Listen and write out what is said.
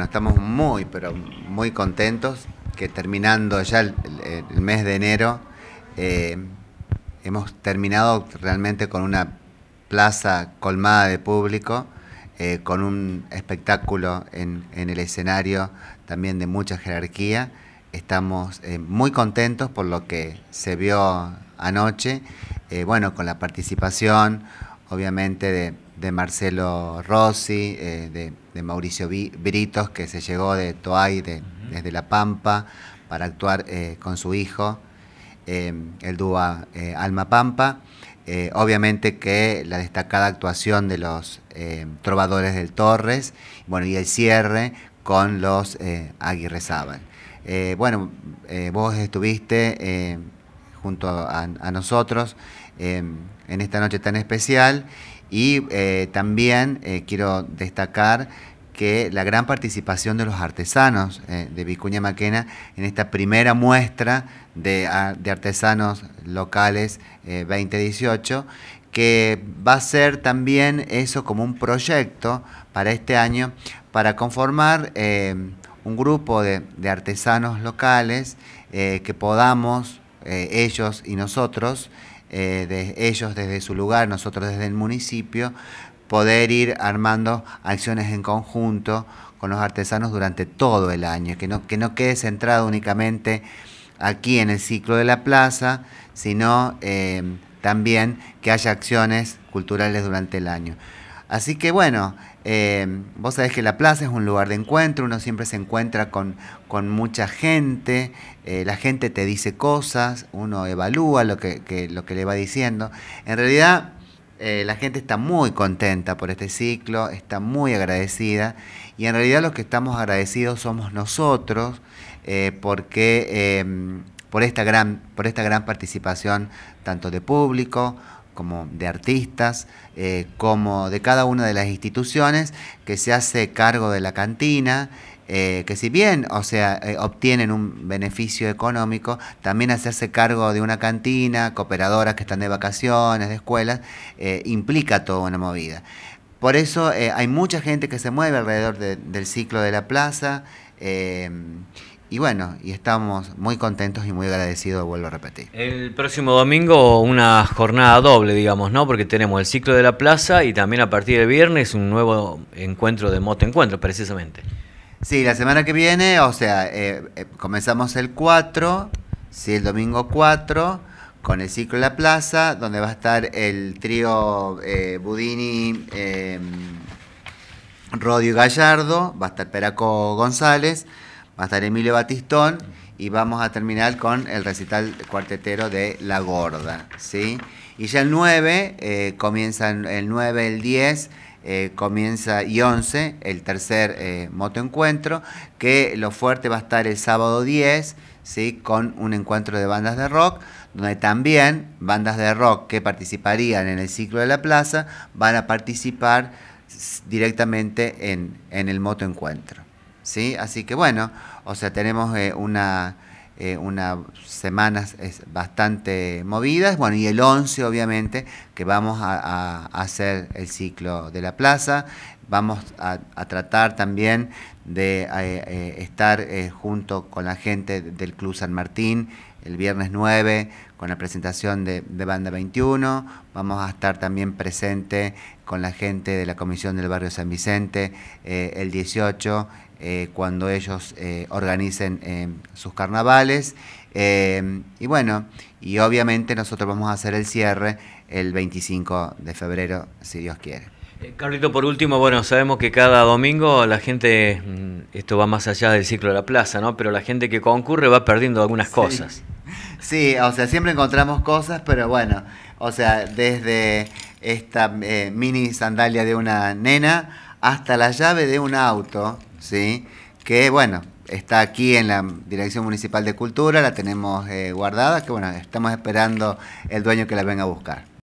Estamos muy, pero muy contentos que terminando ya el, mes de enero, eh, hemos terminado realmente con una plaza colmada de público, eh, con un espectáculo en, el escenario también de mucha jerarquía. Estamos eh, muy contentos por lo que se vio anoche, bueno, con la participación, obviamente, de de Marcelo Rossi, eh, de, Mauricio Britos, que se llegó de Toay de, desde La Pampa para actuar eh, con su hijo, eh, el dúo Alma Pampa. obviamente que la destacada actuación de los trovadores del Torres, bueno, y el cierre con los Aguirre Sábal. bueno, vos estuviste junto a nosotros en esta noche tan especial y eh, también eh, quiero destacar que la gran participación de los artesanos eh, de Vicuña Maquena en esta primera muestra de, artesanos locales 2018, que va a ser también eso como un proyecto para este año, para conformar un grupo de artesanos locales que podamos, ellos y nosotros, eh, de ellos desde su lugar, nosotros desde el municipio, poder ir armando acciones en conjunto con los artesanos durante todo el año, que no, que no quede centrado únicamente aquí en el ciclo de la plaza, sino eh, también que haya acciones culturales durante el año. Así que bueno, eh, vos sabés que la plaza es un lugar de encuentro, uno siempre se encuentra con, mucha gente, eh, la gente te dice cosas, uno evalúa lo que, le va diciendo. En realidad, eh, la gente está muy contenta por este ciclo, está muy agradecida y en realidad los que estamos agradecidos somos nosotros porque por esta gran participación tanto de público como de artistas, eh, como de cada una de las instituciones que se hace cargo de la cantina, eh, que si bien, o sea, eh, obtienen un beneficio económico, también hacerse cargo de una cantina, cooperadoras que están de vacaciones, de escuelas, implica toda una movida. Por eso hay mucha gente que se mueve alrededor del ciclo de la plaza y bueno, y estamos muy contentos y muy agradecidos, vuelvo a repetir. El próximo domingo una jornada doble, digamos, ¿no? Porque tenemos el ciclo de la plaza y también a partir del viernes un nuevo encuentro de moto encuentro, precisamente. Sí, la semana que viene, o sea, eh, eh, comenzamos el 4, sí, el domingo 4, con el ciclo de la plaza, donde va a estar el trío eh, Budini, Rodio Gallardo, va a estar Peraco González va a estar Emilio Batistón y vamos a terminar con el recital cuartetero de La Gorda, ¿sí? Y ya el 9, eh, el 9, el 10, eh, comienza y 11, el tercer eh, motoencuentro, que lo fuerte va a estar el sábado 10, ¿sí? Con un encuentro de bandas de rock, donde también bandas de rock que participarían en el ciclo de la plaza van a participar directamente en, en el motoencuentro. ¿sí? Así que bueno, o sea, tenemos eh, una, eh, unas semanas bastante movidas, bueno, y el 11 obviamente que vamos a, hacer el ciclo de la plaza, vamos a, tratar también de eh, estar junto con la gente del Club San Martín el viernes 9 con la presentación de, Banda 21. Vamos a estar también presente con la gente de la Comisión del Barrio San Vicente eh, el 18 eh, cuando ellos eh, organicen sus carnavales. y bueno, y obviamente nosotros vamos a hacer el cierre el 25 de febrero, si Dios quiere. Carlito, por último, bueno, sabemos que cada domingo la gente mm, esto va más allá del ciclo de la plaza, ¿no? Pero la gente que concurre va perdiendo algunas cosas. Sí, o sea, siempre encontramos cosas, pero bueno, o sea, desde esta eh, mini sandalia de una nena hasta la llave de un auto, ¿sí? Que bueno, está aquí en la Dirección Municipal de Cultura, la tenemos eh, guardada, que bueno, estamos esperando el dueño que la venga a buscar.